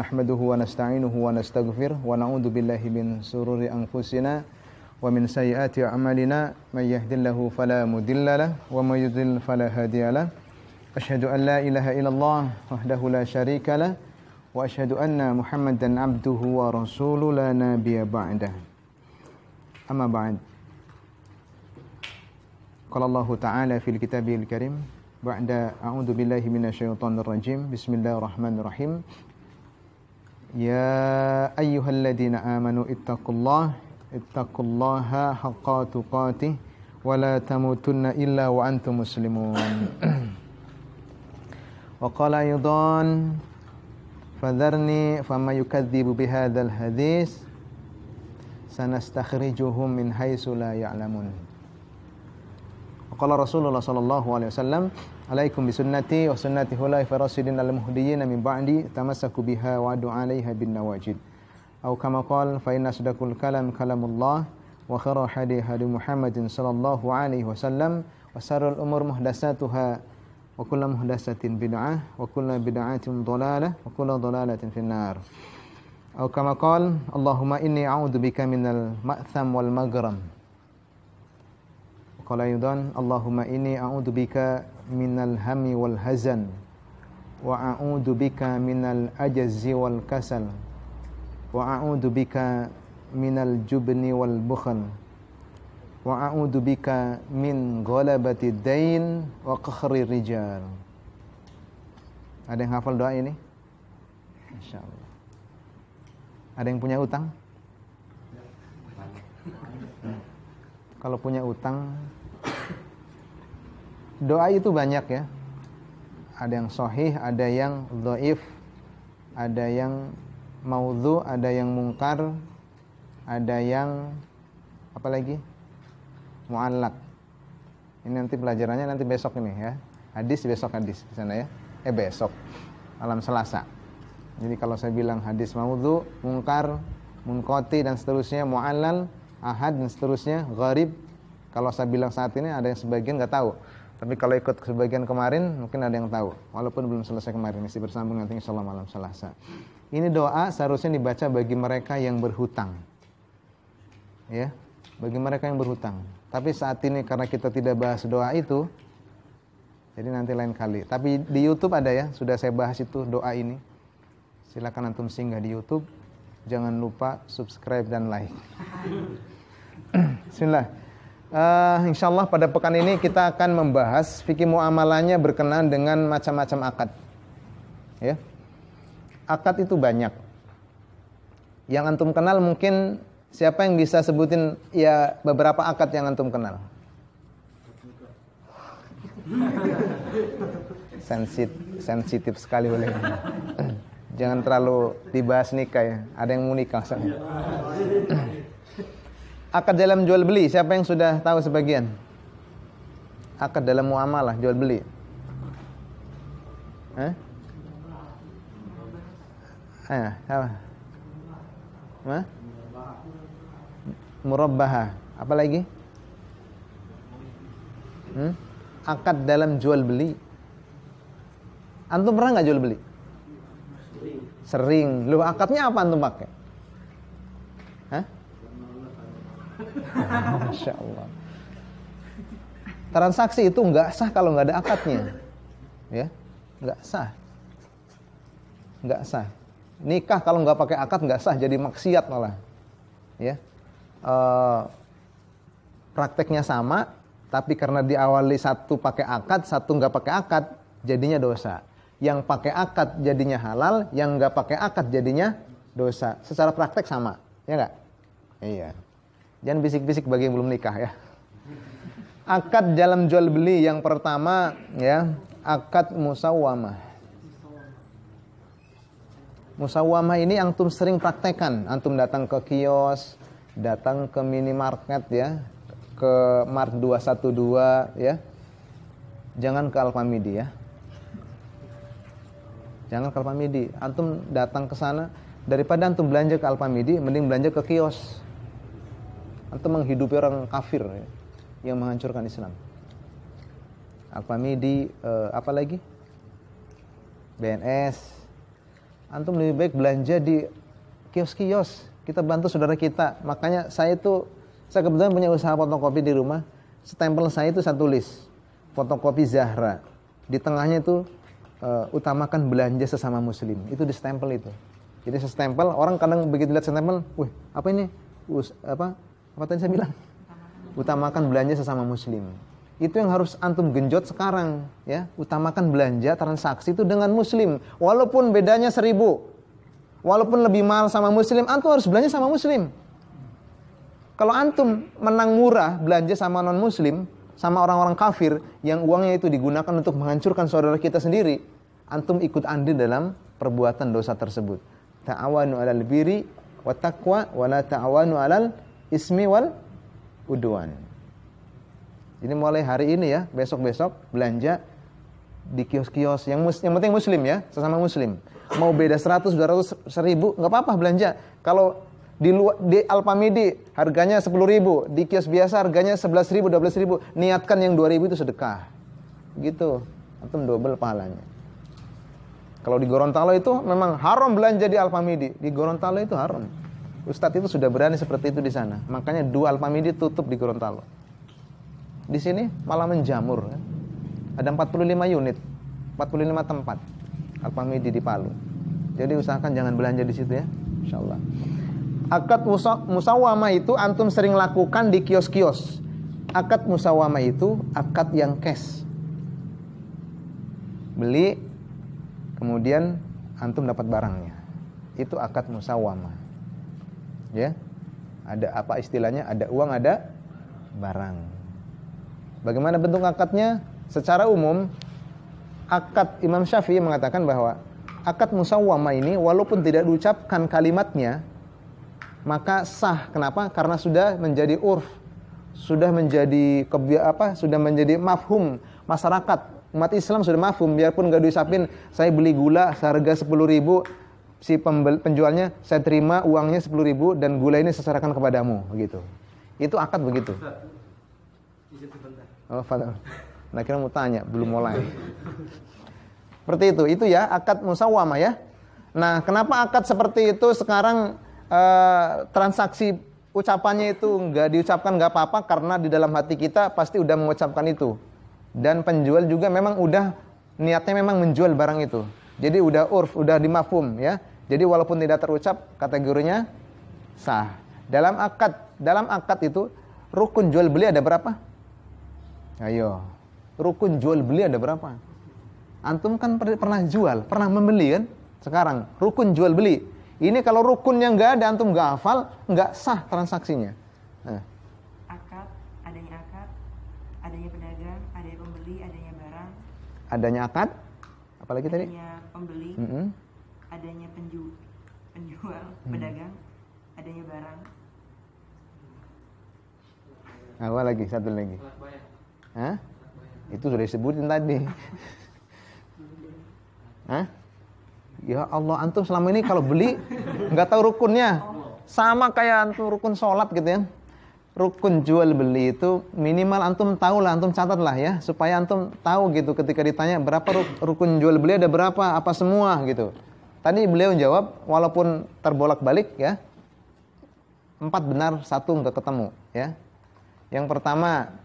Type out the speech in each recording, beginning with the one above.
نحمده ونستعينه ونستغفره ونعوذ بالله من سرور أنفسنا ومن سيئات أعمالنا من يهد الله فلا مضل له ومن يضلل فلا هادي له أشهد أن لا إله إلا الله وحده لا شريك له وأشهد أن محمدا عبده ورسوله لا نبي بعده أما بعد قال الله تعالى في الكتاب الكريم بعد أعوذ بالله من الشيطان الرجيم بسم الله الرحمن الرحيم يا أيها الذين آمنوا اتقوا الله اتقوا الله حق تقاته ولا تموتن إلا وأنتم مسلمون وقال أيضا فذرني فما يكذب بهذا الحديث سنستخرجهم من حيث لا يعلمون وقال رسول الله صلى الله عليه وسلم alaikum bisunnati wa sunnati khulaifai rasyidin al-muhdiyyin min ba'di tamassaku biha wa du'a 'alaiha bin nawajid. Au kama qala fa inna asdaqul kalam kalamullah wa khairu hadi hadi Muhammadin sallallahu alaihi wasallam wa sarrul umur muhdatsatuha wa kullu muhdatsatin bid'ah wa kullu bid'atin dhalalah wa kullu dhalalatin finnar. Au kama qala Allahumma inni a'udzubika minal ma'tham wal maghram. Qala aydan Allahumma inni bika minal hammi wal hazan wa bika minal ajzi wal kasal wa bika minal jubni wal bukhan wa bika min ghalabati dain wa qakhri rijal Ada yang hafal doa ini? Insyaallah. Ada yang punya utang? Kalau punya utang Doa itu banyak ya. Ada yang sohih, ada yang doif, ada yang maudhu, ada yang mungkar, ada yang apa lagi? Mu'allak. Ini nanti pelajarannya nanti besok ini ya. Hadis besok hadis di sana ya. Eh besok. Alam Selasa. Jadi kalau saya bilang hadis maudhu, mungkar, munkoti dan seterusnya, mu'allal, ahad dan seterusnya, gharib, kalau saya bilang saat ini ada yang sebagian nggak tahu. Tapi kalau ikut sebagian kemarin mungkin ada yang tahu. Walaupun belum selesai kemarin masih bersambung nanti insya Allah malam Selasa. Ini doa seharusnya dibaca bagi mereka yang berhutang. Ya, bagi mereka yang berhutang. Tapi saat ini karena kita tidak bahas doa itu, jadi nanti lain kali. Tapi di YouTube ada ya, sudah saya bahas itu doa ini. Silakan antum singgah di YouTube. Jangan lupa subscribe dan like. Bismillah uh, eh, insya Allah pada pekan ini kita akan membahas fikih muamalahnya berkenaan dengan macam-macam akad. Ya. Akad itu banyak. Yang antum kenal mungkin siapa yang bisa sebutin ya beberapa akad yang antum kenal? Sensit, sensitif sekali boleh. Jangan terlalu dibahas nikah ya. Ada yang mau nikah akad dalam jual beli siapa yang sudah tahu sebagian akad dalam muamalah jual beli eh eh apa Hah? murabbaha apa lagi hmm? akad dalam jual beli antum pernah nggak jual beli sering lu akadnya apa antum pakai Masya Allah. Transaksi itu nggak sah kalau nggak ada akadnya, ya nggak sah, nggak sah. Nikah kalau nggak pakai akad nggak sah, jadi maksiat malah, ya. E, prakteknya sama, tapi karena diawali satu pakai akad, satu nggak pakai akad, jadinya dosa. Yang pakai akad jadinya halal, yang nggak pakai akad jadinya dosa. Secara praktek sama, ya nggak? Iya. Jangan bisik-bisik bagi yang belum nikah ya. Akad dalam jual beli yang pertama ya, akad musawamah. Musawamah ini antum sering praktekan. Antum datang ke kios, datang ke minimarket ya, ke Mart 212 ya. Jangan ke Alfamidi ya. Jangan ke Alfamidi. Antum datang ke sana daripada antum belanja ke Alfamidi mending belanja ke kios atau menghidupi orang kafir ya, yang menghancurkan Islam. Apa famidi eh, apa lagi? BNS. Antum lebih baik belanja di kios-kios. Kita bantu saudara kita. Makanya saya itu, saya kebetulan punya usaha fotokopi di rumah. Stempel saya itu saya tulis. Fotokopi Zahra. Di tengahnya itu eh, utamakan belanja sesama muslim. Itu di stempel itu. Jadi stempel orang kadang begitu lihat stempel, wih apa ini? Us, apa apa tadi saya bilang? Utamakan belanja sesama muslim. Itu yang harus antum genjot sekarang, ya. Utamakan belanja transaksi itu dengan muslim, walaupun bedanya seribu, walaupun lebih mahal sama muslim, antum harus belanja sama muslim. Kalau antum menang murah belanja sama non muslim, sama orang-orang kafir yang uangnya itu digunakan untuk menghancurkan saudara kita sendiri, antum ikut andil dalam perbuatan dosa tersebut. Ta'awanu 'alal birri wa taqwa wa la ta'awanu 'alal ismi wal uduan. Ini mulai hari ini ya, besok-besok belanja di kios-kios yang mus yang penting muslim ya, sesama muslim. Mau beda 100, 200, 1000 nggak apa-apa belanja. Kalau di luar di Alpamidi harganya 10.000, di kios biasa harganya 11.000, 12.000. Niatkan yang 2.000 itu sedekah. Gitu. Atau double pahalanya. Kalau di Gorontalo itu memang haram belanja di Alfamidi. Di Gorontalo itu haram. Ustadz itu sudah berani seperti itu di sana. Makanya dua Alpamidi tutup di Gorontalo. Di sini malah menjamur. Kan? Ada 45 unit, 45 tempat Alpamidi di Palu. Jadi usahakan jangan belanja di situ ya, insya Allah. Akad musawama itu antum sering lakukan di kios-kios. Akad musawama itu akad yang cash. Beli, kemudian antum dapat barangnya. Itu akad musawama ya ada apa istilahnya ada uang ada barang bagaimana bentuk akadnya secara umum akad Imam Syafi'i mengatakan bahwa akad musawwama ini walaupun tidak diucapkan kalimatnya maka sah kenapa karena sudah menjadi urf sudah menjadi kebia apa sudah menjadi mafhum masyarakat umat Islam sudah mafhum biarpun nggak diucapin saya beli gula seharga sepuluh ribu si pembel, penjualnya saya terima uangnya ribu dan gula ini saya serahkan kepadamu begitu. Itu akad begitu. Oh, padahal. Nah, kira mau tanya, belum mulai. Seperti itu. Itu ya akad musawamah ya. Nah, kenapa akad seperti itu sekarang eh, transaksi ucapannya itu nggak diucapkan nggak apa-apa karena di dalam hati kita pasti udah mengucapkan itu. Dan penjual juga memang udah niatnya memang menjual barang itu. Jadi udah urf, udah dimafum ya. Jadi walaupun tidak terucap kategorinya sah. Dalam akad, dalam akad itu rukun jual beli ada berapa? Ayo. Rukun jual beli ada berapa? Antum kan pernah jual, pernah membeli kan? Sekarang rukun jual beli. Ini kalau rukun yang enggak ada antum enggak hafal, enggak sah transaksinya. Nah. Akad, adanya akad, adanya pedagang, adanya pembeli, adanya barang. Adanya akad, apalagi adanya tadi? Adanya pembeli, mm -hmm adanya penju penjual hmm. pedagang adanya barang awal lagi satu lagi Hah? itu sudah disebutin tadi Hah? ya Allah antum selama ini kalau beli nggak tahu rukunnya sama kayak antum rukun sholat gitu ya rukun jual beli itu minimal antum tahu lah antum catat lah ya supaya antum tahu gitu ketika ditanya berapa rukun jual beli ada berapa apa semua gitu Tadi beliau menjawab, walaupun terbolak-balik ya, empat benar, satu nggak ketemu ya. Yang pertama,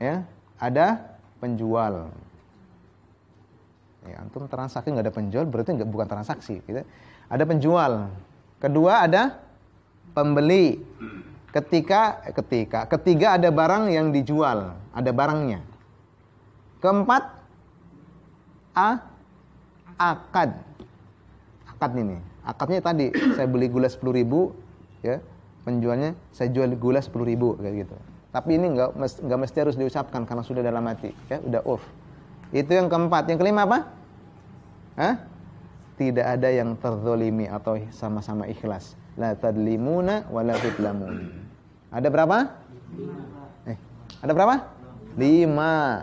ya ada penjual. Ya, antum transaksi nggak ada penjual berarti nggak bukan transaksi. Gitu. Ada penjual. Kedua ada pembeli. Ketika eh, ketika ketiga ada barang yang dijual, ada barangnya. Keempat a akad akad ini. Akadnya tadi saya beli gula sepuluh ribu, ya penjualnya saya jual gula sepuluh ribu kayak gitu. Tapi ini nggak nggak mesti harus diucapkan karena sudah dalam hati, ya udah off. Itu yang keempat. Yang kelima apa? Hah? Tidak ada yang terzolimi atau sama-sama ikhlas. La tadlimuna wa la Ada berapa? Eh, ada berapa? Lima.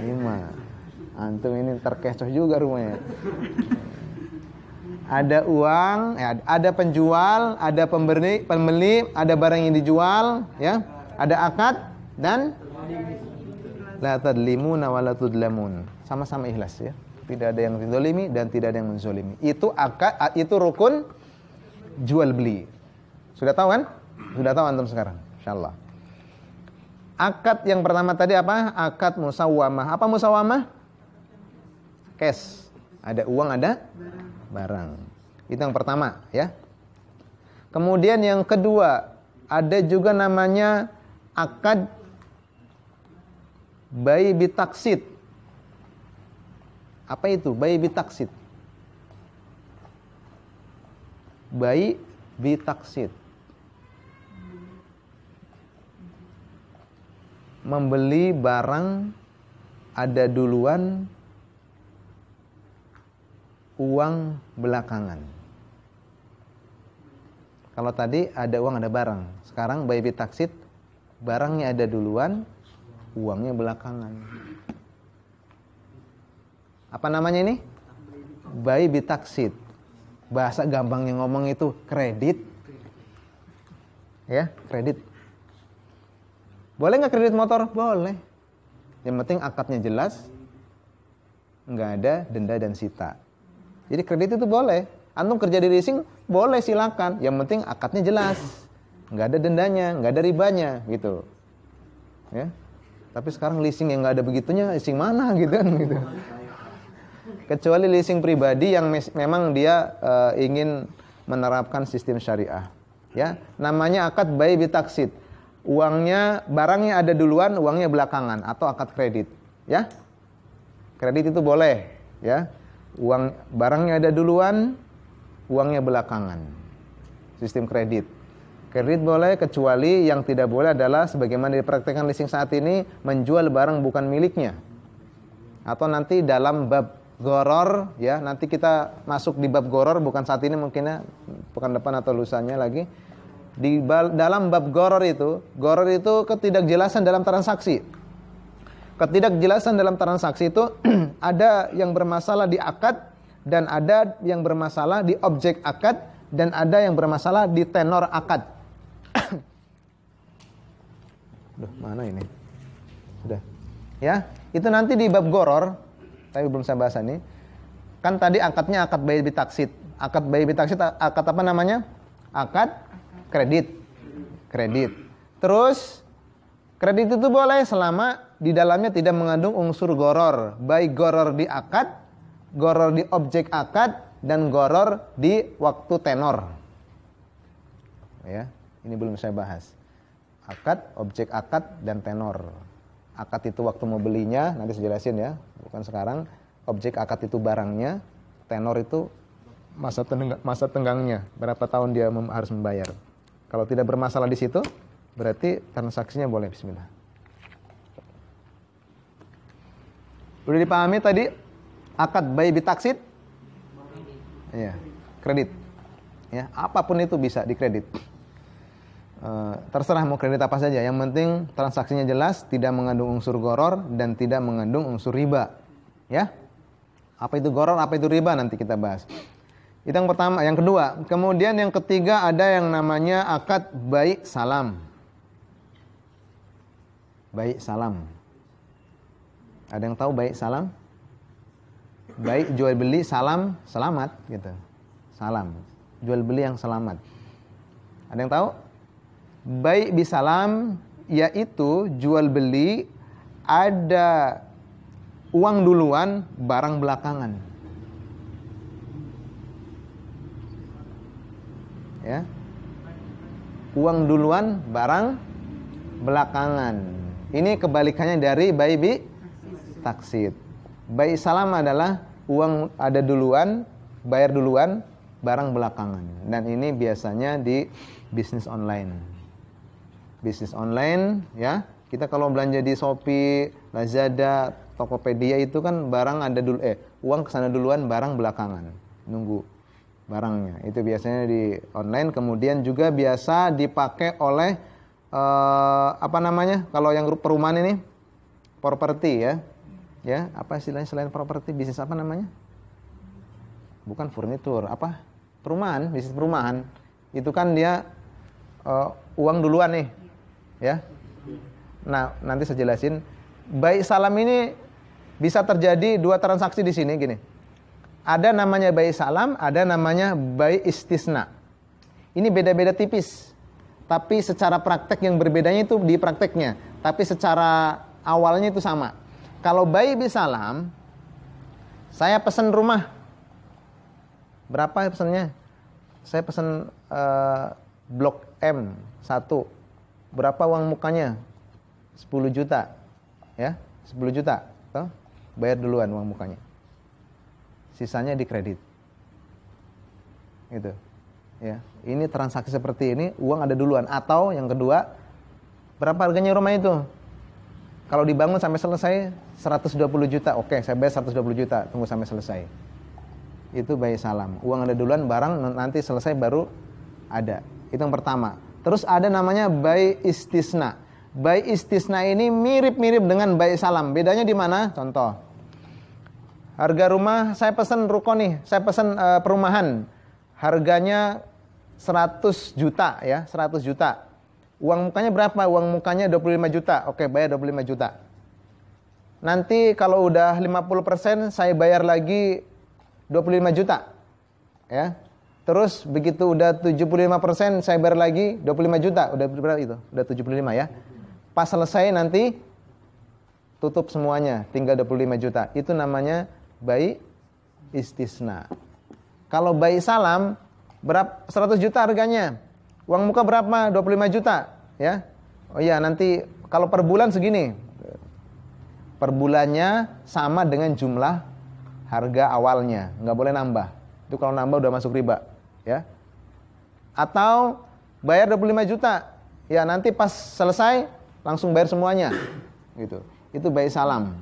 Lima. Antum ini terkecoh juga rumahnya. Ada uang, ya, ada penjual, ada pemberi, pembeli, ada barang yang dijual, ya. Ada akad dan la tadlimuna wa la tudlamun. Sama-sama ikhlas ya. Tidak ada yang dizolimi dan tidak ada yang menzolimi. Itu akad itu rukun jual beli. Sudah tahu kan? Sudah tahu antum sekarang. Insyaallah. Akad yang pertama tadi apa? Akad musawamah. Apa musawamah? Cash. Ada uang, ada barang. Itu yang pertama ya. Kemudian yang kedua, ada juga namanya akad bayi bitaksit Apa itu bayi bitaksit Bayi bitaksit Membeli barang ada duluan uang belakangan. Kalau tadi ada uang ada barang, sekarang bayi taksit barangnya ada duluan, uangnya belakangan. Apa namanya ini? Bayi taksit. Bahasa gampang yang ngomong itu kredit. Ya, kredit. Boleh nggak kredit motor? Boleh. Yang penting akadnya jelas, nggak ada denda dan sita. Jadi kredit itu boleh. Antum kerja di leasing boleh silakan. Yang penting akadnya jelas. Nggak ada dendanya, nggak ada ribanya gitu. Ya. Tapi sekarang leasing yang nggak ada begitunya leasing mana gitu kan gitu. Kecuali leasing pribadi yang memang dia uh, ingin menerapkan sistem syariah. Ya, namanya akad bayi bitaksid. Uangnya barangnya ada duluan, uangnya belakangan atau akad kredit, ya. Kredit itu boleh, ya uang barangnya ada duluan, uangnya belakangan. Sistem kredit. Kredit boleh kecuali yang tidak boleh adalah sebagaimana dipraktekkan leasing saat ini menjual barang bukan miliknya. Atau nanti dalam bab goror ya nanti kita masuk di bab goror bukan saat ini mungkinnya pekan depan atau lusanya lagi di dalam bab goror itu goror itu ketidakjelasan dalam transaksi ketidakjelasan dalam transaksi itu ada yang bermasalah di akad dan ada yang bermasalah di objek akad dan ada yang bermasalah di tenor akad. Duh, mana ini? Sudah. Ya, itu nanti di bab goror, tapi belum saya bahas ini. Kan tadi akadnya akad bayi taksit. Akad bayi taksit akad apa namanya? Akad kredit. Kredit. Terus kredit itu boleh selama di dalamnya tidak mengandung unsur goror, baik goror di akad, goror di objek akad, dan goror di waktu tenor. Ya, ini belum saya bahas. Akad, objek akad, dan tenor. Akad itu waktu mau belinya, nanti saya jelasin ya, bukan sekarang. Objek akad itu barangnya, tenor itu masa tenang, masa tenggangnya, berapa tahun dia harus membayar. Kalau tidak bermasalah di situ, berarti transaksinya boleh bismillah. Udah dipahami tadi akad bayi ditaksit Iya, kredit. Ya, apapun itu bisa dikredit. E, terserah mau kredit apa saja, yang penting transaksinya jelas, tidak mengandung unsur goror dan tidak mengandung unsur riba. Ya. Apa itu goror, apa itu riba nanti kita bahas. Itu yang pertama, yang kedua. Kemudian yang ketiga ada yang namanya akad baik salam. Baik salam ada yang tahu baik salam? Baik jual beli salam selamat gitu. Salam. Jual beli yang selamat. Ada yang tahu? Baik bisalam yaitu jual beli ada uang duluan, barang belakangan. Ya. Uang duluan, barang belakangan. Ini kebalikannya dari baik bi taksit. Baik salam adalah uang ada duluan, bayar duluan, barang belakangan. Dan ini biasanya di bisnis online. Bisnis online ya, kita kalau belanja di Shopee, Lazada, Tokopedia itu kan barang ada dulu eh uang kesana duluan, barang belakangan. Nunggu barangnya. Itu biasanya di online kemudian juga biasa dipakai oleh eh, apa namanya? Kalau yang perumahan ini properti ya ya apa istilahnya selain properti bisnis apa namanya bukan furnitur apa perumahan bisnis perumahan itu kan dia uh, uang duluan nih ya nah nanti saya jelasin baik salam ini bisa terjadi dua transaksi di sini gini ada namanya baik salam ada namanya baik istisna ini beda-beda tipis tapi secara praktek yang berbedanya itu di prakteknya tapi secara awalnya itu sama kalau bayi bisalam, saya pesen rumah. Berapa pesennya? Saya pesen uh, blok M 1. Berapa uang mukanya? 10 juta. Ya, 10 juta. Tuh. Bayar duluan uang mukanya. Sisanya di kredit. Gitu. Ya, ini transaksi seperti ini uang ada duluan atau yang kedua berapa harganya rumah itu? Kalau dibangun sampai selesai 120 juta, oke okay, saya bayar 120 juta, tunggu sampai selesai. Itu bayi salam. Uang ada duluan, barang nanti selesai baru ada. Itu yang pertama. Terus ada namanya bayi istisna. Bayi istisna ini mirip-mirip dengan bayi salam. Bedanya di mana? Contoh. Harga rumah saya pesan ruko nih, saya pesan uh, eh, perumahan. Harganya 100 juta ya, 100 juta Uang mukanya berapa? Uang mukanya 25 juta. Oke, bayar 25 juta. Nanti kalau udah 50% saya bayar lagi 25 juta. Ya. Terus begitu udah 75% saya bayar lagi 25 juta. Udah berapa itu? Udah 75 ya. Pas selesai nanti tutup semuanya, tinggal 25 juta. Itu namanya bayi istisna. Kalau bayi salam berapa 100 juta harganya? uang muka berapa? 25 juta, ya. Oh iya, nanti kalau per bulan segini. Per bulannya sama dengan jumlah harga awalnya, nggak boleh nambah. Itu kalau nambah udah masuk riba, ya. Atau bayar 25 juta. Ya, nanti pas selesai langsung bayar semuanya. Gitu. Itu bayi salam.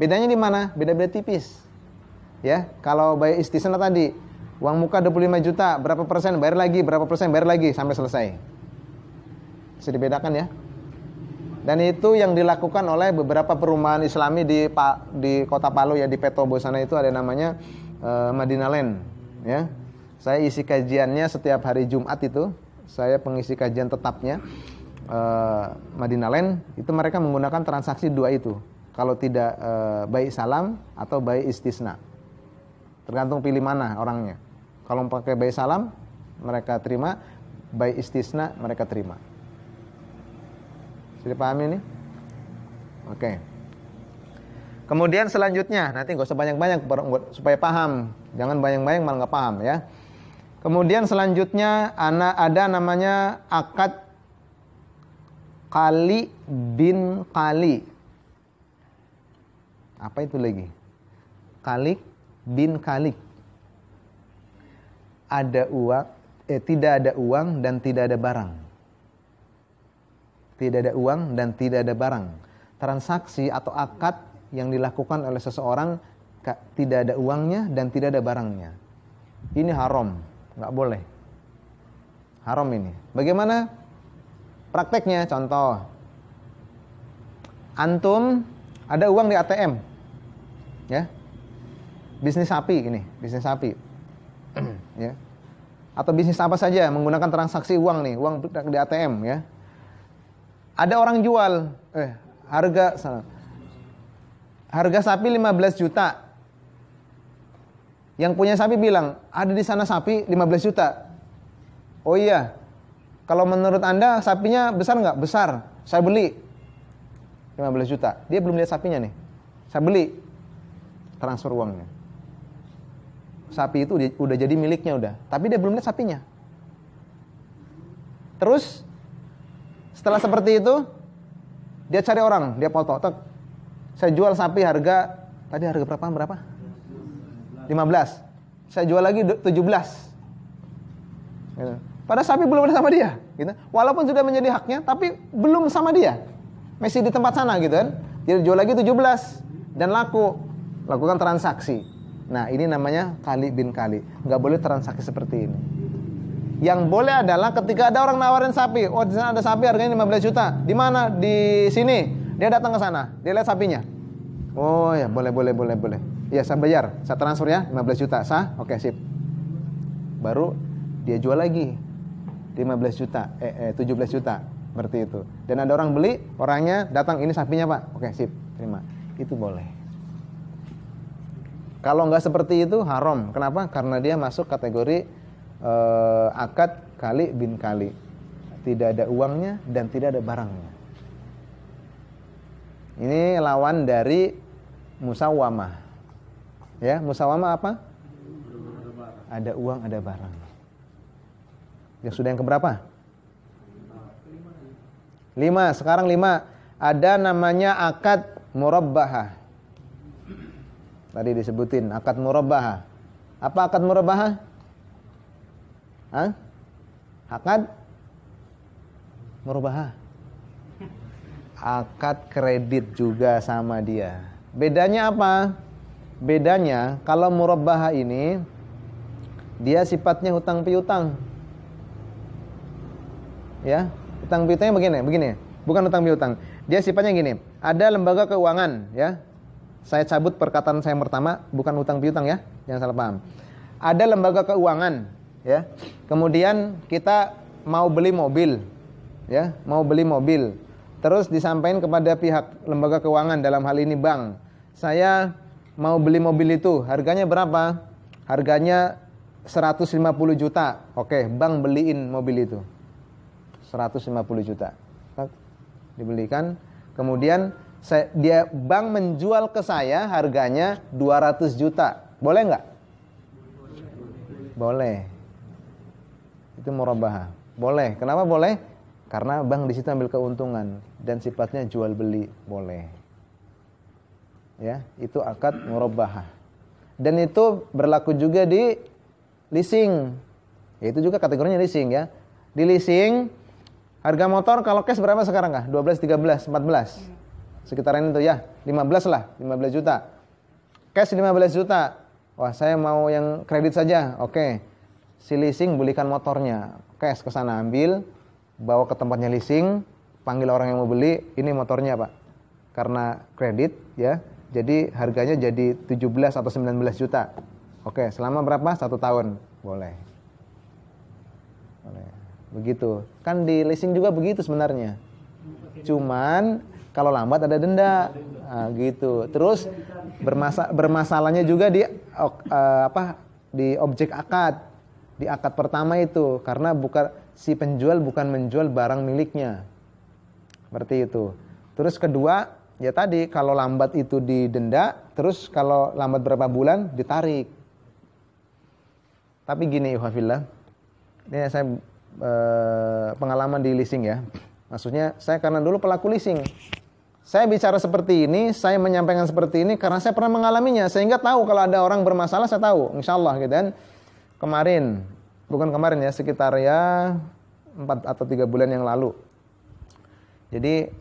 Bedanya di mana? Beda-beda tipis. Ya, kalau bayi istisna tadi Uang muka 25 juta, berapa persen bayar lagi, berapa persen bayar lagi sampai selesai. Bisa dibedakan ya. Dan itu yang dilakukan oleh beberapa perumahan Islami di di kota Palu ya di Petobo sana itu ada namanya uh, Madinah Land ya. Saya isi kajiannya setiap hari Jumat itu, saya pengisi kajian tetapnya uh, Madinah Land itu mereka menggunakan transaksi dua itu. Kalau tidak uh, baik salam atau baik istisna. Tergantung pilih mana orangnya. Kalau pakai bayi salam, mereka terima. Bayi istisna, mereka terima. Sudah paham ini? Oke. Okay. Kemudian selanjutnya, nanti gak usah banyak-banyak supaya paham. Jangan banyak-banyak malah nggak paham ya. Kemudian selanjutnya ana, ada namanya akad kali bin kali. Apa itu lagi? Kali bin kalik ada uang, eh, tidak ada uang dan tidak ada barang. Tidak ada uang dan tidak ada barang. Transaksi atau akad yang dilakukan oleh seseorang tidak ada uangnya dan tidak ada barangnya. Ini haram, nggak boleh. Haram ini. Bagaimana prakteknya? Contoh, antum ada uang di ATM, ya, bisnis sapi ini, bisnis sapi, ya atau bisnis apa saja menggunakan transaksi uang nih, uang di ATM ya. Ada orang jual, eh harga Harga sapi 15 juta. Yang punya sapi bilang, ada di sana sapi 15 juta. Oh iya, kalau menurut Anda sapinya besar nggak? Besar, saya beli. 15 juta. Dia belum lihat sapinya nih. Saya beli. Transfer uangnya sapi itu udah, udah jadi miliknya udah. Tapi dia belum lihat sapinya. Terus setelah seperti itu dia cari orang, dia foto, tek. Saya jual sapi harga tadi harga berapa? Berapa? 15. Saya jual lagi 17. Gitu. Pada sapi belum ada sama dia, gitu. Walaupun sudah menjadi haknya, tapi belum sama dia. Masih di tempat sana gitu kan. Dia jual lagi 17 dan laku. Lakukan transaksi. Nah, ini namanya kali bin kali. Nggak boleh transaksi seperti ini. Yang boleh adalah ketika ada orang nawarin sapi, oh di sana ada sapi harganya 15 juta. Di mana? Di sini. Dia datang ke sana, dia lihat sapinya. Oh ya, boleh boleh boleh boleh. Ya, saya bayar. Saya transfer ya 15 juta. Sah? Oke, sip. Baru dia jual lagi 15 juta, eh, eh 17 juta. berarti itu. Dan ada orang beli, orangnya datang ini sapinya, Pak. Oke, sip. Terima. Itu boleh. Kalau nggak seperti itu haram. Kenapa? Karena dia masuk kategori uh, akad kali bin kali. Tidak ada uangnya dan tidak ada barangnya. Ini lawan dari musawamah. Ya, musawamah apa? Ada uang, ada barang. Yang sudah yang keberapa? Lima. Sekarang lima. Ada namanya akad murabbahah Tadi disebutin akad murabaha. Apa akad murabaha? Hah? Akad murabaha. Akad kredit juga sama dia. Bedanya apa? Bedanya kalau murabaha ini dia sifatnya hutang piutang. Ya, hutang piutangnya begini, begini. Bukan hutang piutang. Dia sifatnya gini. Ada lembaga keuangan, ya. Saya cabut perkataan saya yang pertama, bukan utang piutang ya, jangan salah paham. Ada lembaga keuangan, ya. Kemudian kita mau beli mobil, ya, mau beli mobil. Terus disampaikan kepada pihak lembaga keuangan dalam hal ini bank. Saya mau beli mobil itu, harganya berapa? Harganya 150 juta. Oke, bank beliin mobil itu. 150 juta. Dibelikan. Kemudian saya, dia bank menjual ke saya harganya 200 juta. Boleh nggak? Boleh. Itu murabaha. Boleh. Kenapa boleh? Karena bank di situ ambil keuntungan dan sifatnya jual beli. Boleh. Ya, itu akad murabaha. Dan itu berlaku juga di leasing. Ya, itu juga kategorinya leasing ya. Di leasing harga motor kalau cash berapa sekarang kah? 12, 13, 14 sekitaran itu ya 15 lah 15 juta cash 15 juta wah saya mau yang kredit saja oke okay. si leasing belikan motornya cash ke sana ambil bawa ke tempatnya leasing panggil orang yang mau beli ini motornya pak karena kredit ya jadi harganya jadi 17 atau 19 juta oke selama berapa satu tahun boleh boleh begitu kan di leasing juga begitu sebenarnya cuman kalau lambat ada denda nah, gitu terus bermasa bermasalahnya juga di uh, apa di objek akad di akad pertama itu karena bukan si penjual bukan menjual barang miliknya seperti itu terus kedua ya tadi kalau lambat itu didenda terus kalau lambat berapa bulan ditarik tapi gini Ikhwafillah ini saya eh, pengalaman di leasing ya maksudnya saya karena dulu pelaku leasing saya bicara seperti ini, saya menyampaikan seperti ini karena saya pernah mengalaminya sehingga tahu kalau ada orang bermasalah saya tahu, insyaallah gitu kan. Kemarin, bukan kemarin ya, sekitar ya 4 atau 3 bulan yang lalu. Jadi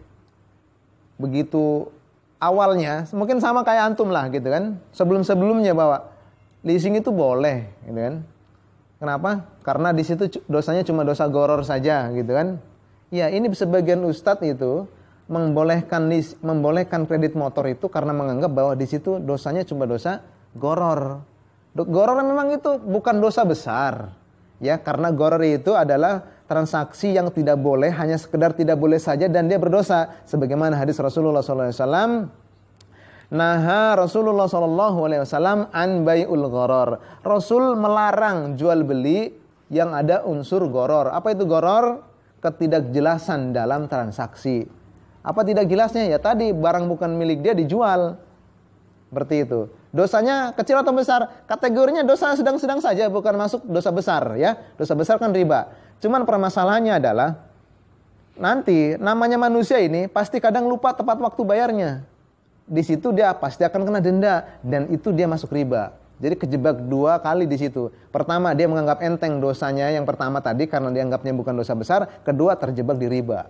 begitu awalnya mungkin sama kayak antum lah gitu kan. Sebelum-sebelumnya bahwa leasing itu boleh gitu kan. Kenapa? Karena di situ dosanya cuma dosa goror saja gitu kan. Ya ini sebagian ustadz itu membolehkan membolehkan kredit motor itu karena menganggap bahwa di situ dosanya cuma dosa goror. Goror memang itu bukan dosa besar. Ya, karena goror itu adalah transaksi yang tidak boleh hanya sekedar tidak boleh saja dan dia berdosa sebagaimana hadis Rasulullah SAW Naha Rasulullah saw an bayul goror. Rasul melarang jual beli yang ada unsur goror. Apa itu goror? Ketidakjelasan dalam transaksi apa tidak jelasnya Ya tadi barang bukan milik dia dijual. Seperti itu. Dosanya kecil atau besar? Kategorinya dosa sedang-sedang saja, bukan masuk dosa besar ya. Dosa besar kan riba. Cuman permasalahannya adalah nanti namanya manusia ini pasti kadang lupa tepat waktu bayarnya. Di situ dia pasti akan kena denda dan itu dia masuk riba. Jadi kejebak dua kali di situ. Pertama, dia menganggap enteng dosanya yang pertama tadi karena dianggapnya bukan dosa besar. Kedua, terjebak di riba.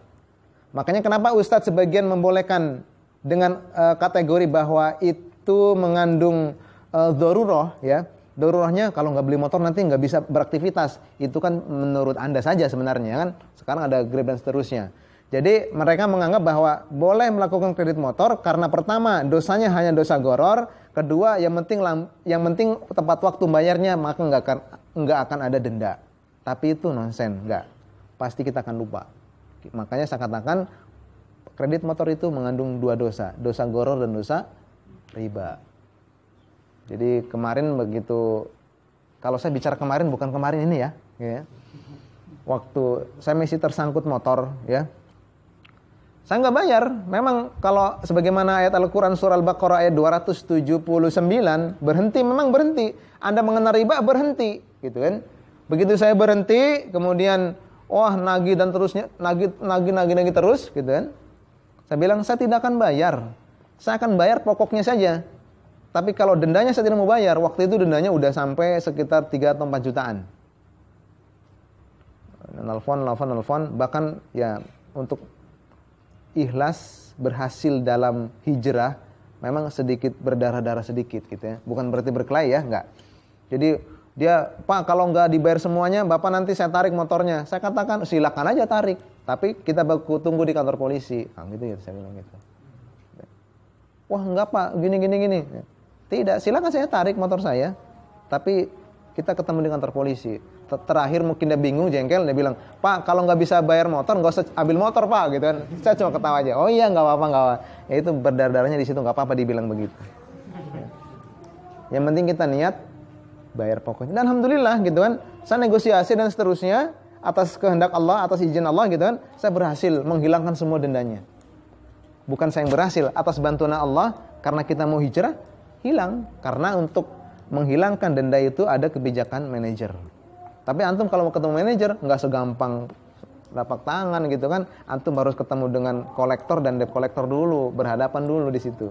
Makanya kenapa Ustadz sebagian membolehkan dengan uh, kategori bahwa itu mengandung uh, eh, doruroh ya. Dorurohnya kalau nggak beli motor nanti nggak bisa beraktivitas. Itu kan menurut Anda saja sebenarnya ya kan. Sekarang ada Grab dan seterusnya. Jadi mereka menganggap bahwa boleh melakukan kredit motor karena pertama dosanya hanya dosa goror, kedua yang penting yang penting tepat waktu bayarnya maka nggak akan nggak akan ada denda. Tapi itu nonsen, nggak. Pasti kita akan lupa. Makanya saya katakan kredit motor itu mengandung dua dosa, dosa goror dan dosa riba. Jadi kemarin begitu kalau saya bicara kemarin bukan kemarin ini ya, ya. Waktu saya masih tersangkut motor ya. Saya nggak bayar. Memang kalau sebagaimana ayat Al-Quran surah Al-Baqarah ayat 279 berhenti memang berhenti. Anda mengenal riba berhenti gitu kan. Begitu saya berhenti kemudian wah oh, nagi dan terusnya, nagi-nagi-nagi-nagi terus gitu kan. Saya bilang saya tidak akan bayar. Saya akan bayar pokoknya saja. Tapi kalau dendanya saya tidak mau bayar, waktu itu dendanya udah sampai sekitar 3 atau 4 jutaan. Nelfon, nelfon, nelfon, bahkan ya untuk ikhlas berhasil dalam hijrah memang sedikit berdarah-darah sedikit gitu ya. Bukan berarti berkelahi ya, enggak. Jadi dia pak kalau nggak dibayar semuanya bapak nanti saya tarik motornya saya katakan silakan aja tarik tapi kita baku tunggu di kantor polisi nah, gitu ya saya bilang gitu wah nggak pak gini gini gini tidak silakan saya tarik motor saya tapi kita ketemu di kantor polisi terakhir mungkin dia bingung jengkel dia bilang pak kalau nggak bisa bayar motor nggak usah ambil motor pak gitu kan saya cuma ketawa aja oh iya nggak apa-apa nggak apa ya itu berdarah darahnya di situ nggak apa-apa dibilang begitu ya, yang penting kita niat bayar pokoknya dan alhamdulillah gitu kan saya negosiasi dan seterusnya atas kehendak Allah atas izin Allah gitu kan saya berhasil menghilangkan semua dendanya bukan saya yang berhasil atas bantuan Allah karena kita mau hijrah hilang karena untuk menghilangkan denda itu ada kebijakan manajer tapi antum kalau mau ketemu manajer nggak segampang lapak tangan gitu kan antum harus ketemu dengan kolektor dan debt kolektor dulu berhadapan dulu di situ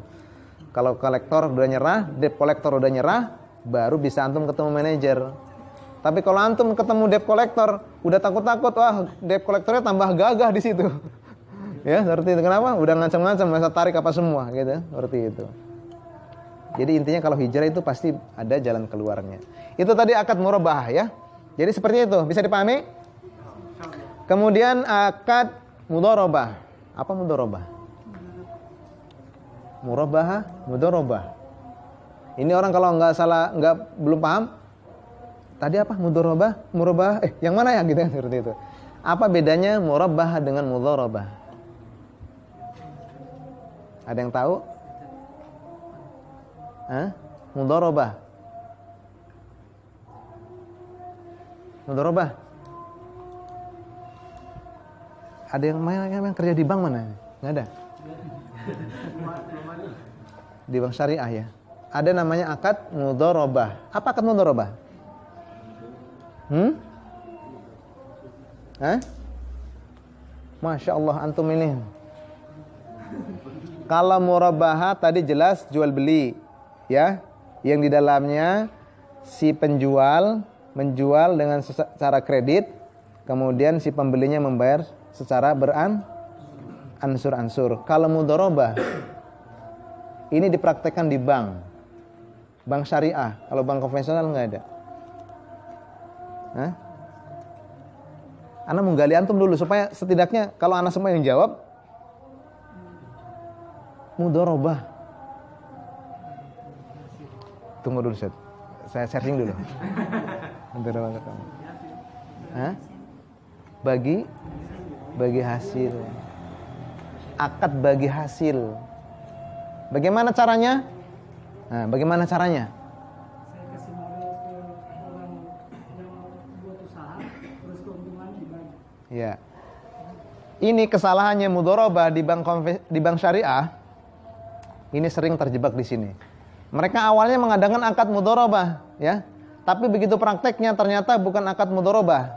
kalau kolektor udah nyerah debt kolektor udah nyerah baru bisa antum ketemu manajer. Tapi kalau antum ketemu debt collector, udah takut-takut, wah debt collectornya tambah gagah di situ. ya, seperti itu. Kenapa? Udah ngancam-ngancam, masa tarik apa semua, gitu. Seperti itu. Jadi intinya kalau hijrah itu pasti ada jalan keluarnya. Itu tadi akad murabah ya. Jadi seperti itu, bisa dipahami? Kemudian akad mudorobah. Apa mudorobah? Murabah, mudorobah. Ini orang kalau nggak salah nggak belum paham tadi apa Mudorobah, murobah. eh yang mana ya gitu kan seperti itu. Apa bedanya murobah dengan mudorobah? Ada yang tahu? Hah? Mudorobah. Mudorobah. Ada yang main yang kerja di bank mana? Nggak ada. Di bank syariah ya ada namanya akad mudorobah. Apa akad mudorobah? Hmm? Eh? Masya Allah antum ini. Kalau murabaha tadi jelas jual beli, ya, yang di dalamnya si penjual menjual dengan secara kredit, kemudian si pembelinya membayar secara beran ansur-ansur. Kalau mudoroba ini dipraktekkan di bank bank syariah. Kalau bank konvensional nggak ada. Hah? Ana menggali antum dulu supaya setidaknya kalau anak semua yang jawab mudorobah. Tunggu dulu Set. Saya searching dulu. Hah? Bagi bagi hasil. Akad bagi hasil. Bagaimana caranya? Nah, bagaimana caranya? Saya iya. Ini kesalahannya mudoroba di bank di bank syariah. Ini sering terjebak di sini. Mereka awalnya mengadakan akad mudoroba, ya. Tapi begitu prakteknya ternyata bukan akad mudoroba.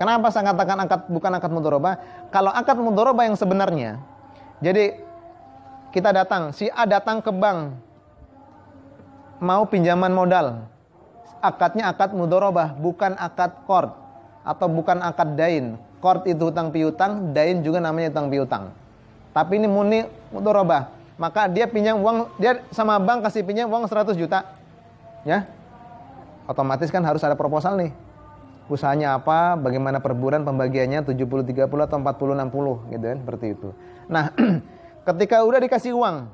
Kenapa saya katakan akad bukan akad mudoroba? Kalau akad mudoroba yang sebenarnya, jadi kita datang, si A datang ke bank, mau pinjaman modal. Akadnya akad mudorobah, bukan akad kord atau bukan akad dain. Kord itu hutang piutang, dain juga namanya hutang piutang. Tapi ini muni mudorobah. Maka dia pinjam uang, dia sama bank kasih pinjam uang 100 juta. Ya. Otomatis kan harus ada proposal nih. Usahanya apa, bagaimana perburan pembagiannya 70 30 atau 40 60 gitu kan, seperti itu. Nah, ketika udah dikasih uang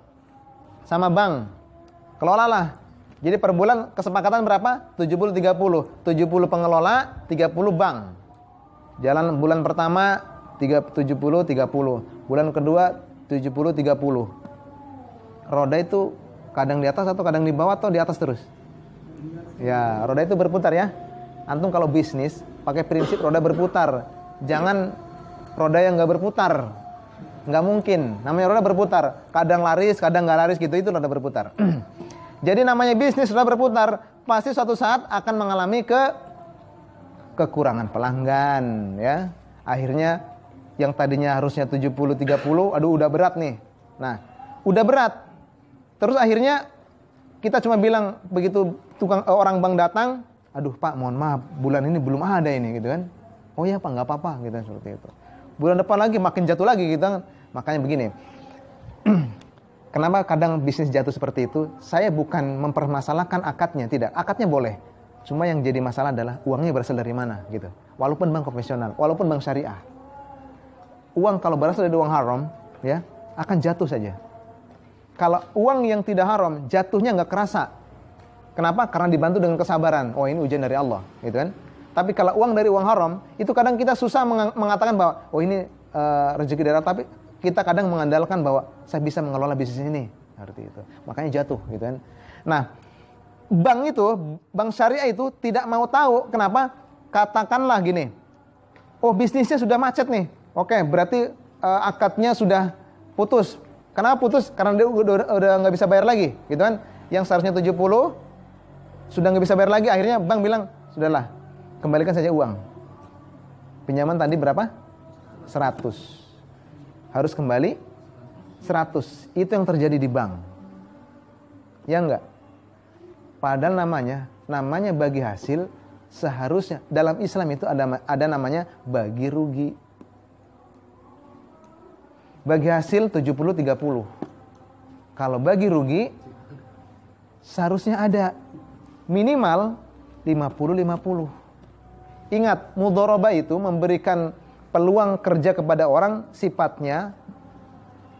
sama bank, kelolalah jadi per bulan kesepakatan berapa? 70 30. 70 pengelola, 30 bank. Jalan bulan pertama 3, 70 30. Bulan kedua 70 30. Roda itu kadang di atas atau kadang di bawah atau di atas terus? Ya, roda itu berputar ya. Antum kalau bisnis pakai prinsip roda berputar. Jangan roda yang nggak berputar. Nggak mungkin. Namanya roda berputar. Kadang laris, kadang nggak laris gitu itu roda berputar. Jadi namanya bisnis sudah berputar, pasti suatu saat akan mengalami ke kekurangan pelanggan ya. Akhirnya yang tadinya harusnya 70 30, aduh udah berat nih. Nah, udah berat. Terus akhirnya kita cuma bilang begitu tukang eh, orang bank datang, aduh Pak, mohon maaf, bulan ini belum ada ini gitu kan. Oh iya Pak, nggak apa-apa gitu kan, seperti itu. Bulan depan lagi makin jatuh lagi gitu kan. Makanya begini. Kenapa kadang bisnis jatuh seperti itu? Saya bukan mempermasalahkan akadnya, tidak. Akadnya boleh. Cuma yang jadi masalah adalah uangnya berasal dari mana gitu. Walaupun bank konvensional, walaupun bank syariah. Uang kalau berasal dari uang haram, ya akan jatuh saja. Kalau uang yang tidak haram, jatuhnya nggak kerasa. Kenapa? Karena dibantu dengan kesabaran. Oh ini ujian dari Allah, gitu kan? Tapi kalau uang dari uang haram, itu kadang kita susah mengatakan bahwa oh ini uh, rezeki dari Tapi kita kadang mengandalkan bahwa saya bisa mengelola bisnis ini, arti itu. Makanya jatuh gitu kan. Nah, bank itu, bank syariah itu tidak mau tahu kenapa katakanlah gini. Oh, bisnisnya sudah macet nih. Oke, berarti uh, akadnya sudah putus. Kenapa putus? Karena dia udah nggak bisa bayar lagi, gitu kan. Yang seharusnya 70 sudah nggak bisa bayar lagi, akhirnya bank bilang, "Sudahlah, kembalikan saja uang." Pinjaman tadi berapa? 100 harus kembali 100. Itu yang terjadi di bank. Ya enggak? Padahal namanya, namanya bagi hasil seharusnya dalam Islam itu ada ada namanya bagi rugi. Bagi hasil 70 30. Kalau bagi rugi seharusnya ada minimal 50 50. Ingat, mudoroba itu memberikan peluang kerja kepada orang sifatnya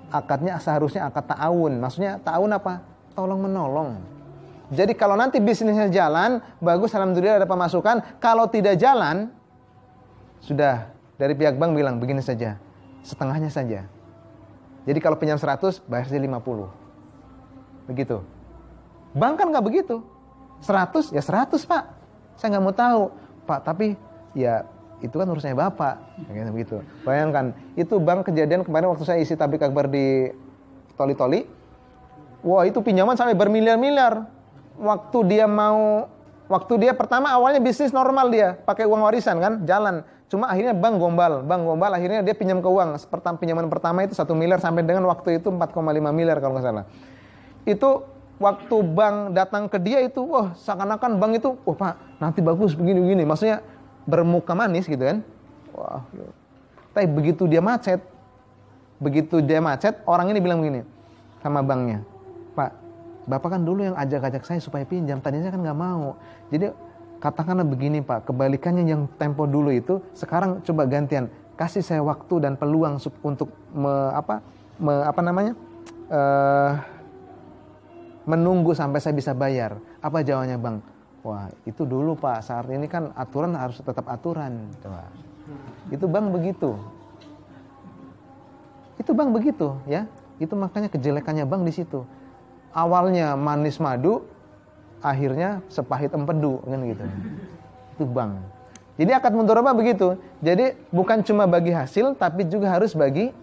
akadnya seharusnya akad ta'awun. Maksudnya ta'awun apa? Tolong menolong. Jadi kalau nanti bisnisnya jalan, bagus alhamdulillah ada pemasukan. Kalau tidak jalan, sudah dari pihak bank bilang begini saja, setengahnya saja. Jadi kalau pinjam 100, bayar saja 50. Begitu. Bank kan nggak begitu. 100 ya 100 pak. Saya nggak mau tahu. Pak tapi ya itu kan urusnya bapak kayak begitu bayangkan itu bang kejadian kemarin waktu saya isi tablik akbar di toli toli wah itu pinjaman sampai bermiliar-miliar waktu dia mau waktu dia pertama awalnya bisnis normal dia pakai uang warisan kan jalan cuma akhirnya bank gombal bank gombal akhirnya dia pinjam ke uang pinjaman pertama itu satu miliar sampai dengan waktu itu 4,5 miliar kalau nggak salah itu waktu bank datang ke dia itu wah seakan-akan bank itu wah pak nanti bagus begini begini maksudnya bermuka manis gitu kan. Wah. Tapi begitu dia macet, begitu dia macet, orang ini bilang begini sama banknya, Pak, Bapak kan dulu yang ajak-ajak saya supaya pinjam, tadinya kan nggak mau. Jadi katakanlah begini Pak, kebalikannya yang tempo dulu itu, sekarang coba gantian, kasih saya waktu dan peluang untuk me, apa, me, apa namanya, uh, menunggu sampai saya bisa bayar. Apa jawabannya bang? Wah, itu dulu Pak, saat ini kan aturan harus tetap aturan. Itu bang begitu. Itu bang begitu ya. Itu makanya kejelekannya bang di situ. Awalnya manis madu, akhirnya sepahit empedu kan gitu. Itu bang. Jadi akad mudharabah begitu. Jadi bukan cuma bagi hasil tapi juga harus bagi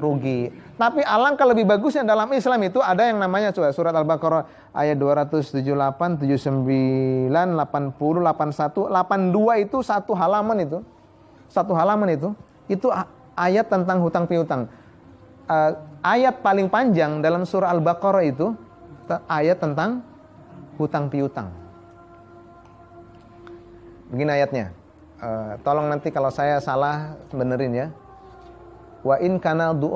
rugi. Tapi alangkah lebih bagusnya dalam Islam itu ada yang namanya coba surat Al-Baqarah ayat 278, 79, 80, 81, 82 itu satu halaman itu. Satu halaman itu itu ayat tentang hutang piutang. Uh, ayat paling panjang dalam surah Al-Baqarah itu ayat tentang hutang piutang. Begini ayatnya. Uh, tolong nanti kalau saya salah benerin ya wa in kana du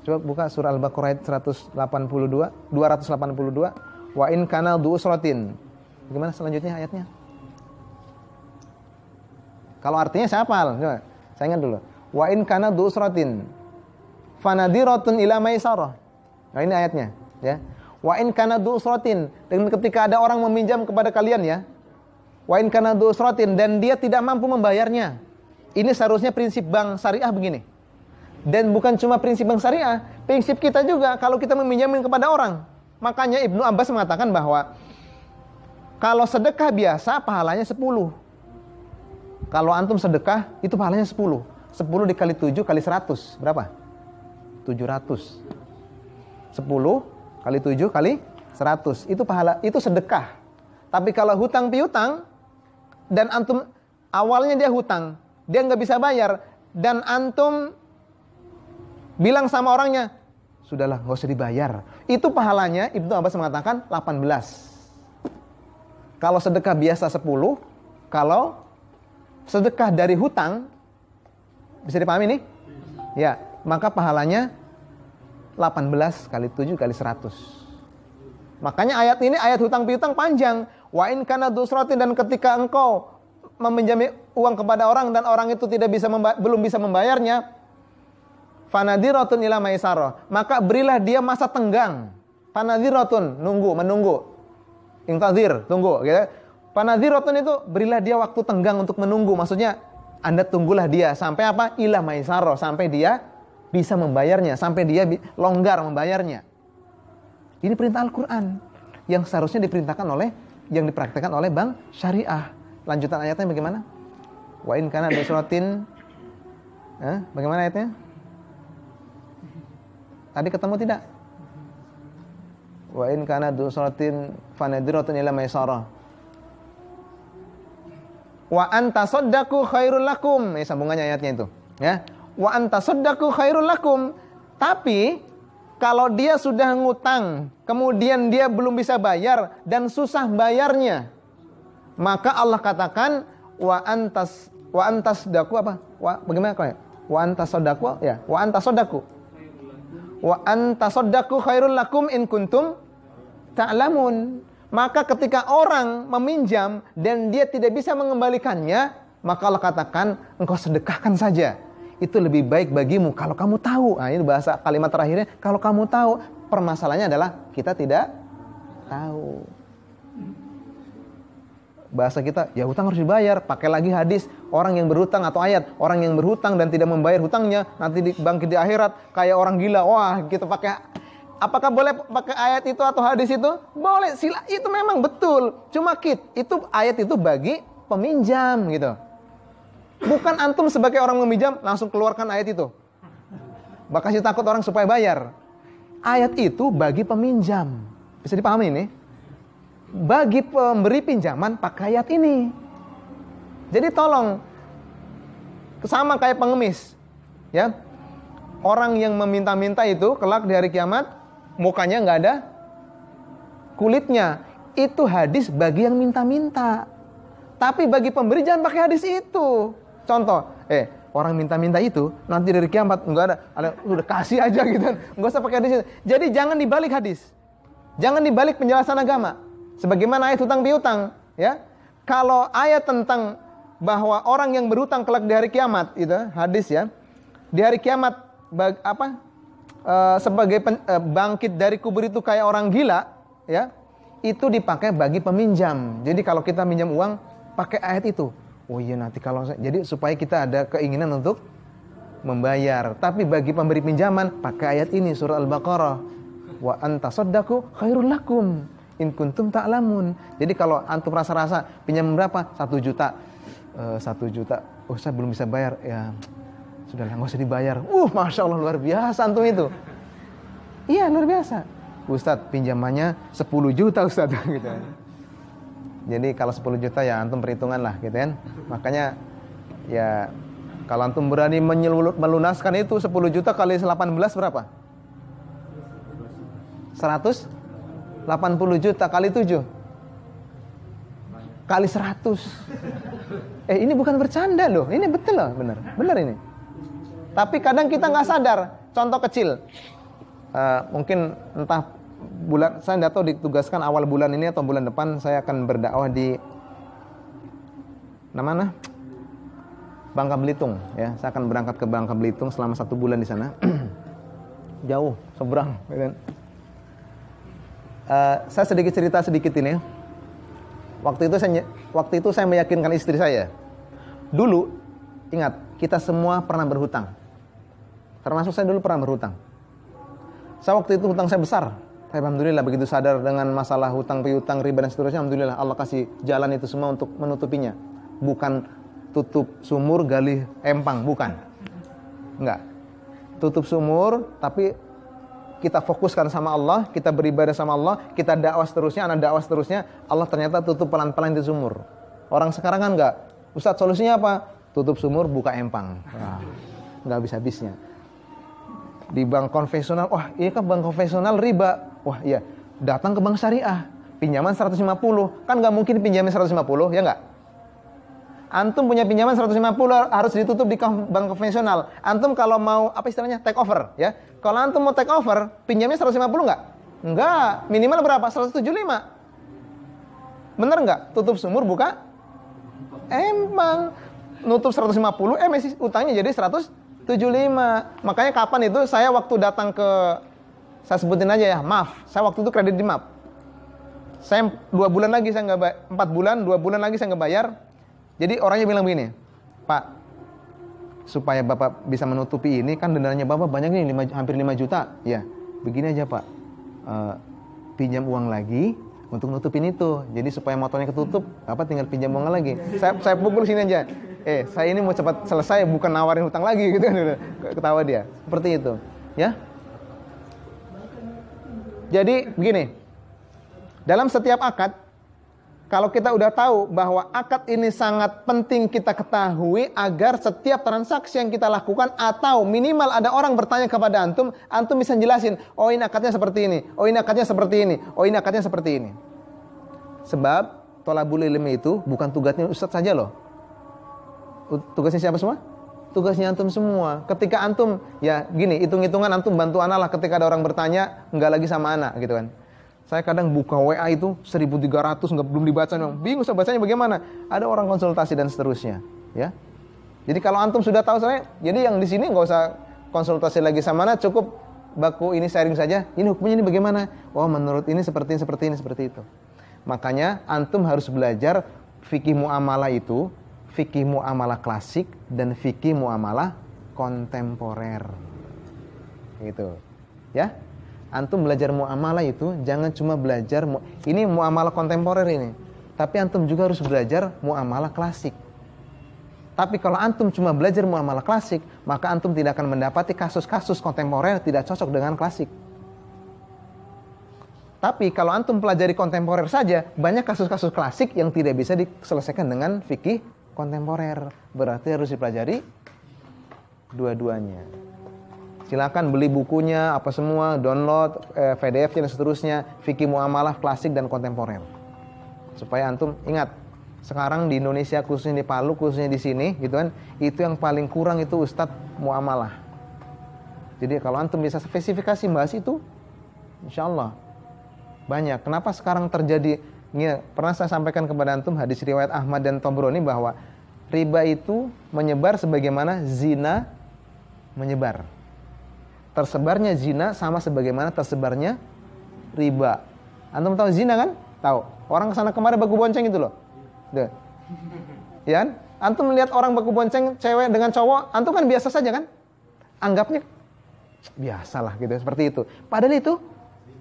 Coba buka surah Al-Baqarah 182, 282. Wa in kana du usratin. Bagaimana selanjutnya ayatnya? Kalau artinya saya hafal. Coba, saya ingat dulu. Wa in kana du usratin. Fanadiratun ila maisarah. Nah, ini ayatnya, ya. Wa in kana du usratin. Dan ketika ada orang meminjam kepada kalian ya. Wa in kana du dan dia tidak mampu membayarnya ini seharusnya prinsip bank syariah begini. Dan bukan cuma prinsip bank syariah, prinsip kita juga kalau kita meminjamin kepada orang. Makanya Ibnu Abbas mengatakan bahwa kalau sedekah biasa pahalanya 10. Kalau antum sedekah itu pahalanya 10. 10 dikali 7 kali 100 berapa? 700. 10 kali 7 kali 100 itu pahala itu sedekah tapi kalau hutang piutang dan antum awalnya dia hutang dia nggak bisa bayar dan antum bilang sama orangnya sudahlah nggak usah dibayar itu pahalanya Ibnu Abbas mengatakan 18 kalau sedekah biasa 10 kalau sedekah dari hutang bisa dipahami nih ya maka pahalanya 18 kali 7 kali 100 makanya ayat ini ayat hutang piutang panjang Wa in kana dusratin dan ketika engkau meminjami uang kepada orang dan orang itu tidak bisa belum bisa membayarnya, fanadiratun ila maisaro, maka berilah dia masa tenggang. Fanadiratun nunggu, menunggu. Intazir, tunggu gitu. Ya. Fanadiratun itu berilah dia waktu tenggang untuk menunggu, maksudnya Anda tunggulah dia sampai apa? Ila maisaro, sampai dia bisa membayarnya, sampai dia longgar membayarnya. Ini perintah Al-Qur'an yang seharusnya diperintahkan oleh yang dipraktekkan oleh bank syariah lanjutan ayatnya bagaimana? Wa in kana bi eh, bagaimana ayatnya? Tadi ketemu tidak? Wa in kana du suratin fanadhiratun ila maisara. Wa saddaku khairul lakum. Ini sambungannya ayatnya itu, ya. Wa saddaku khairul lakum. Tapi kalau dia sudah ngutang, kemudian dia belum bisa bayar dan susah bayarnya, maka Allah katakan wa antas wa antas daku apa? Wa, bagaimana kau ya? Wa antas sodaku ya. Wa antas sodaku. Wa antas sodaku khairul lakum in kuntum ta'lamun. Maka ketika orang meminjam dan dia tidak bisa mengembalikannya, maka Allah katakan engkau sedekahkan saja. Itu lebih baik bagimu kalau kamu tahu. Nah, ini bahasa kalimat terakhirnya kalau kamu tahu. Permasalahannya adalah kita tidak tahu bahasa kita ya hutang harus dibayar pakai lagi hadis orang yang berhutang atau ayat orang yang berhutang dan tidak membayar hutangnya nanti dibangkit di akhirat kayak orang gila wah kita pakai apakah boleh pakai ayat itu atau hadis itu boleh sila itu memang betul cuma kit itu ayat itu bagi peminjam gitu bukan antum sebagai orang meminjam langsung keluarkan ayat itu bakasih takut orang supaya bayar ayat itu bagi peminjam bisa dipahami ini bagi pemberi pinjaman pakai ayat ini. Jadi tolong sama kayak pengemis, ya. Orang yang meminta-minta itu kelak di hari kiamat mukanya nggak ada kulitnya. Itu hadis bagi yang minta-minta. Tapi bagi pemberi jangan pakai hadis itu. Contoh, eh orang minta-minta itu nanti dari kiamat nggak ada, ada udah kasih aja gitu, nggak usah pakai hadis. Itu. Jadi jangan dibalik hadis, jangan dibalik penjelasan agama Sebagaimana ayat hutang piutang, ya. Kalau ayat tentang bahwa orang yang berhutang kelak di hari kiamat, itu hadis ya. Di hari kiamat bag, apa? E, sebagai pen, e, bangkit dari kubur itu kayak orang gila, ya. Itu dipakai bagi peminjam. Jadi kalau kita minjam uang pakai ayat itu. Oh iya nanti kalau saya jadi supaya kita ada keinginan untuk membayar. Tapi bagi pemberi pinjaman pakai ayat ini surah Al-Baqarah. Wa antasaddaku khairul lakum in kuntum lamun. Jadi kalau antum rasa-rasa pinjam berapa? Satu juta. Eh, satu uh, juta. Oh, saya belum bisa bayar. Ya, sudahlah nggak usah dibayar. Uh, masya Allah luar biasa antum itu. Iya luar biasa. Ustadz pinjamannya 10 juta Ustadz gitu. Kan. Jadi kalau 10 juta ya antum perhitungan lah gitu kan. Makanya ya kalau antum berani melunaskan itu 10 juta kali 18 berapa? 100? 80 juta kali 7 kali 100 eh ini bukan bercanda loh ini betul loh bener bener ini tapi kadang kita nggak sadar contoh kecil uh, mungkin entah bulan saya nggak tahu ditugaskan awal bulan ini atau bulan depan saya akan berdakwah di nama mana Bangka Belitung ya saya akan berangkat ke Bangka Belitung selama satu bulan di sana jauh seberang gitu kan. Eh, saya sedikit cerita sedikit ini. Waktu itu saya waktu itu saya meyakinkan istri saya. Dulu ingat, kita semua pernah berhutang. Termasuk saya dulu pernah berhutang. Saya waktu itu hutang saya besar. Saya alhamdulillah begitu sadar dengan masalah hutang piutang riba dan seterusnya alhamdulillah Allah kasih jalan itu semua untuk menutupinya. Bukan tutup sumur gali empang, bukan. Enggak. Tutup sumur tapi kita fokuskan sama Allah, kita beribadah sama Allah, kita dakwah seterusnya, anak dakwah seterusnya, Allah ternyata tutup pelan-pelan di sumur. Orang sekarang kan enggak. Ustaz solusinya apa? Tutup sumur, buka empang. Nah, enggak habis-habisnya. Di bank konvensional, wah iya kan bank konvensional riba. Wah iya, datang ke bank syariah, pinjaman 150. Kan nggak mungkin pinjaman 150, ya nggak? Antum punya pinjaman 150 harus ditutup di bank konvensional. Antum kalau mau apa istilahnya take over ya. Kalau antum mau take over, pinjamnya 150 nggak? Nggak. Minimal berapa? 175. Bener nggak? Tutup sumur buka? Emang nutup 150 eh masih utangnya jadi 175. Makanya kapan itu saya waktu datang ke saya sebutin aja ya, maaf. Saya waktu itu kredit di MAP. Saya dua bulan lagi saya nggak bayar, empat bulan, dua bulan lagi saya nggak bayar. Jadi orangnya bilang begini, Pak, supaya Bapak bisa menutupi ini kan dendanya Bapak banyak nih 5, hampir 5 juta. Ya, begini aja Pak. E, pinjam uang lagi untuk nutupin itu. Jadi supaya motornya ketutup, Bapak tinggal pinjam uang lagi. Saya saya pukul sini aja. Eh, saya ini mau cepat selesai bukan nawarin hutang lagi gitu kan ketawa dia. Seperti itu. Ya. Jadi begini. Dalam setiap akad kalau kita udah tahu bahwa akad ini sangat penting kita ketahui agar setiap transaksi yang kita lakukan atau minimal ada orang bertanya kepada antum, antum bisa jelasin, oh ini akadnya seperti ini, oh ini akadnya seperti ini, oh ini akadnya seperti ini. Sebab tolabul ilmi itu bukan tugasnya ustadz saja loh. Tugasnya siapa semua? Tugasnya antum semua. Ketika antum ya gini, hitung-hitungan antum bantu anak lah ketika ada orang bertanya, nggak lagi sama anak gitu kan. Saya kadang buka WA itu 1300 nggak belum dibaca, bingung saya bacanya bagaimana. Ada orang konsultasi dan seterusnya, ya. Jadi kalau antum sudah tahu saya, jadi yang di sini nggak usah konsultasi lagi sama mana, cukup baku ini sharing saja. Ini hukumnya ini bagaimana? Oh, menurut ini seperti ini, seperti ini, seperti itu. Makanya antum harus belajar fikih muamalah itu, fikih muamalah klasik dan fikih muamalah kontemporer. Gitu. Ya? antum belajar muamalah itu jangan cuma belajar mu ini muamalah kontemporer ini tapi antum juga harus belajar muamalah klasik tapi kalau antum cuma belajar muamalah klasik maka antum tidak akan mendapati kasus-kasus kontemporer tidak cocok dengan klasik tapi kalau antum pelajari kontemporer saja banyak kasus-kasus klasik yang tidak bisa diselesaikan dengan fikih kontemporer berarti harus dipelajari dua-duanya silahkan beli bukunya, apa semua, download eh, pdf dan seterusnya, fikih muamalah klasik dan kontemporer. Supaya antum ingat, sekarang di Indonesia khususnya di Palu, khususnya di sini gitu kan, itu yang paling kurang itu ustadz muamalah. Jadi kalau antum bisa spesifikasi bahas itu, insya Allah banyak. Kenapa sekarang terjadi? Ya, pernah saya sampaikan kepada antum hadis riwayat Ahmad dan Tobroni bahwa riba itu menyebar sebagaimana zina menyebar tersebarnya zina sama sebagaimana tersebarnya riba. Antum tahu zina kan? Tahu. Orang kesana kemari baku bonceng itu loh. Duh. Ya kan? Antum melihat orang baku bonceng cewek dengan cowok, antum kan biasa saja kan? Anggapnya biasalah gitu seperti itu. Padahal itu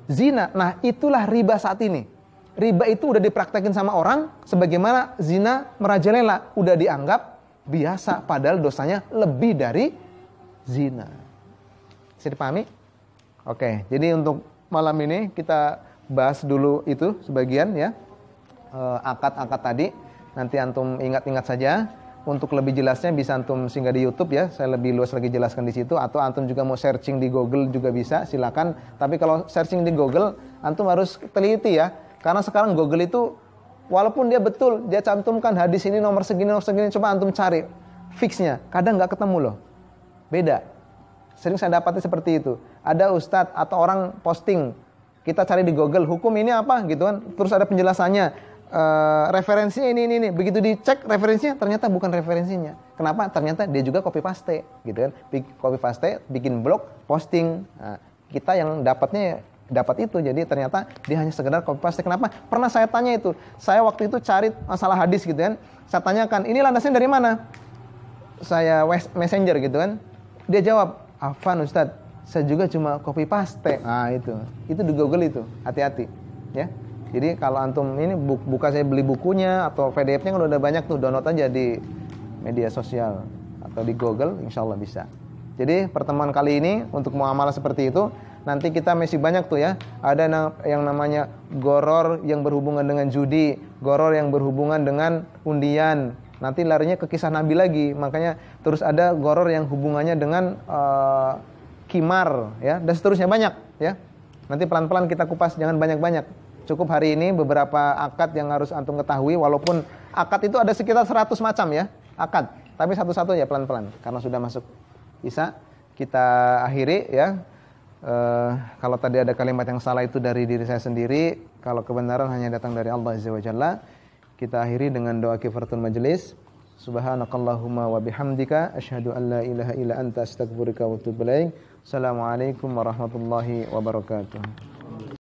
zina. Nah, itulah riba saat ini. Riba itu udah dipraktekin sama orang sebagaimana zina merajalela udah dianggap biasa padahal dosanya lebih dari zina. Bisa dipahami? Oke, jadi untuk malam ini kita bahas dulu itu sebagian ya. Eh, akad-akad tadi. Nanti antum ingat-ingat saja. Untuk lebih jelasnya bisa antum singgah di YouTube ya. Saya lebih luas lagi jelaskan di situ. Atau antum juga mau searching di Google juga bisa. Silakan. Tapi kalau searching di Google, antum harus teliti ya. Karena sekarang Google itu walaupun dia betul dia cantumkan hadis ini nomor segini nomor segini coba antum cari fixnya kadang nggak ketemu loh beda sering saya dapatnya seperti itu. Ada ustadz atau orang posting, kita cari di Google hukum ini apa gitu kan, terus ada penjelasannya, Uh, referensinya ini ini ini. Begitu dicek referensinya ternyata bukan referensinya. Kenapa? Ternyata dia juga copy paste gitu kan, copy paste bikin blog posting. Nah, kita yang dapatnya dapat itu jadi ternyata dia hanya sekedar copy paste kenapa pernah saya tanya itu saya waktu itu cari masalah hadis gitu kan saya tanyakan ini landasnya dari mana saya messenger gitu kan dia jawab Afan Ustadz, saya juga cuma copy paste. Nah itu, itu di Google itu, hati-hati. Ya, jadi kalau antum ini buka saya beli bukunya atau PDF-nya kan udah banyak tuh, download aja di media sosial atau di Google, insya Allah bisa. Jadi pertemuan kali ini untuk muamalah seperti itu, nanti kita masih banyak tuh ya. Ada yang namanya goror yang berhubungan dengan judi, goror yang berhubungan dengan undian, nanti larinya ke kisah Nabi lagi. Makanya terus ada goror yang hubungannya dengan uh, eh, kimar ya dan seterusnya banyak ya. Nanti pelan-pelan kita kupas jangan banyak-banyak. Cukup hari ini beberapa akad yang harus antum ketahui walaupun akad itu ada sekitar 100 macam ya akad. Tapi satu-satu ya pelan-pelan karena sudah masuk Isa kita akhiri ya. Uh, kalau tadi ada kalimat yang salah itu dari diri saya sendiri, kalau kebenaran hanya datang dari Allah Azza wa Jalla. kita akhiri dengan doa kifaratul majelis Subhanakallahumma wa bihamdika asyhadu an la ilaha illa anta astaghfiruka wa atubu ilaik. Assalamualaikum warahmatullahi wabarakatuh.